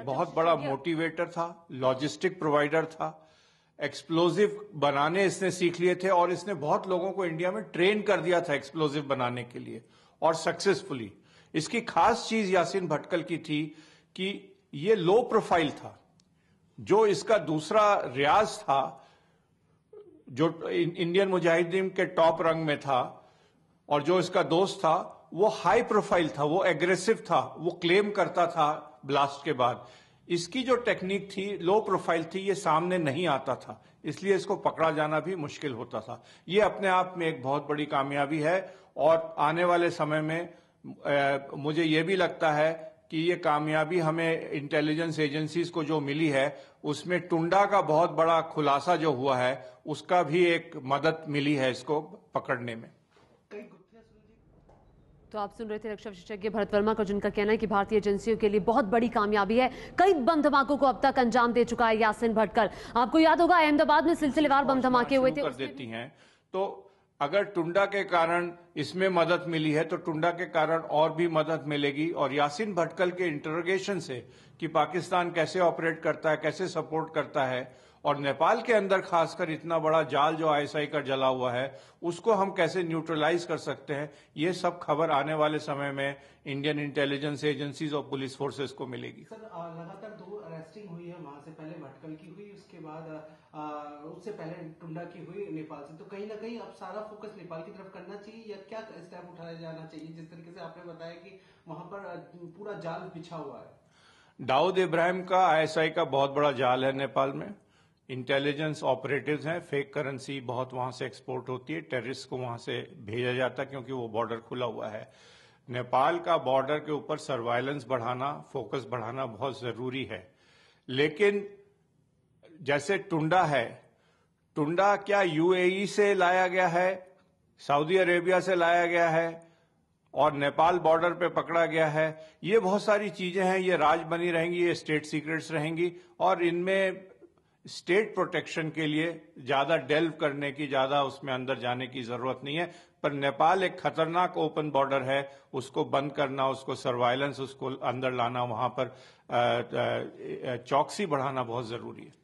अच्छा, बहुत तो बड़ा मोटिवेटर था लॉजिस्टिक प्रोवाइडर था एक्सप्लोजिव बनाने इसने सीख लिए थे और इसने बहुत लोगों को इंडिया में ट्रेन कर दिया था एक्सप्लोजिव बनाने के लिए और सक्सेसफुली इसकी खास चीज यासीन भटकल की थी कि ये लो प्रोफाइल था जो इसका दूसरा रियाज था जो इंडियन मुजाहिदीन के टॉप रंग में था और जो इसका दोस्त था वो हाई प्रोफाइल था वो एग्रेसिव था वो क्लेम करता था ब्लास्ट के बाद इसकी जो टेक्निक थी लो प्रोफाइल थी ये सामने नहीं आता था इसलिए इसको पकड़ा जाना भी मुश्किल होता था ये अपने आप में एक बहुत बड़ी कामयाबी है और आने वाले समय में आ, मुझे ये भी लगता है कि ये कामयाबी हमें इंटेलिजेंस एजेंसीज को जो मिली है उसमें टुंडा का बहुत बड़ा खुलासा जो हुआ है उसका भी एक मदद मिली है इसको पकड़ने में तो आप सुन रहे थे रक्षा विशेषज्ञ भरत वर्मा का जिनका कहना है कि भारतीय एजेंसियों के लिए बहुत बड़ी कामयाबी है कई बम धमाकों को अब तक अंजाम दे चुका है यासिन भटकर आपको याद होगा अहमदाबाद में सिलसिलेवार बम धमाके हुए थे कर देती हैं तो अगर टुंडा के कारण इसमें मदद मिली है तो टुंडा के कारण और भी मदद मिलेगी और यासिन भटकल के इंटरोगेशन से कि पाकिस्तान कैसे ऑपरेट करता है कैसे सपोर्ट करता है और नेपाल के अंदर खासकर इतना बड़ा जाल जो आईएसआई का जला हुआ है उसको हम कैसे न्यूट्रलाइज कर सकते हैं ये सब खबर आने वाले समय में इंडियन इंटेलिजेंस एजेंसीज और पुलिस फोर्सेस को मिलेगी सर लगातार टेस्टिंग हुई है वहां से पहले भटकल की हुई उसके बाद उससे पहले टुंडा की हुई नेपाल से तो कहीं ना कहीं अब सारा फोकस नेपाल की तरफ करना चाहिए या क्या स्टेप उठाया जाना चाहिए जिस तरीके से आपने बताया कि वहां पर पूरा जाल बिछा हुआ है दाऊद इब्राहिम का आईएसआई का बहुत बड़ा जाल है नेपाल में इंटेलिजेंस ऑपरेटिव्स हैं फेक करेंसी बहुत वहां से एक्सपोर्ट होती है टेररिस्ट को वहां से भेजा जाता है क्योंकि वो बॉर्डर खुला हुआ है नेपाल का बॉर्डर के ऊपर सर्वाइलेंस बढ़ाना फोकस बढ़ाना बहुत जरूरी है लेकिन जैसे टुंडा है टुंडा क्या यूएई से लाया गया है सऊदी अरेबिया से लाया गया है और नेपाल बॉर्डर पे पकड़ा गया है ये बहुत सारी चीजें हैं ये राज बनी रहेंगी ये स्टेट सीक्रेट्स रहेंगी और इनमें स्टेट प्रोटेक्शन के लिए ज्यादा डेल्व करने की ज्यादा उसमें अंदर जाने की जरूरत नहीं है पर नेपाल एक खतरनाक ओपन बॉर्डर है उसको बंद करना उसको सर्वाइलेंस उसको अंदर लाना वहां पर चौकसी बढ़ाना बहुत जरूरी है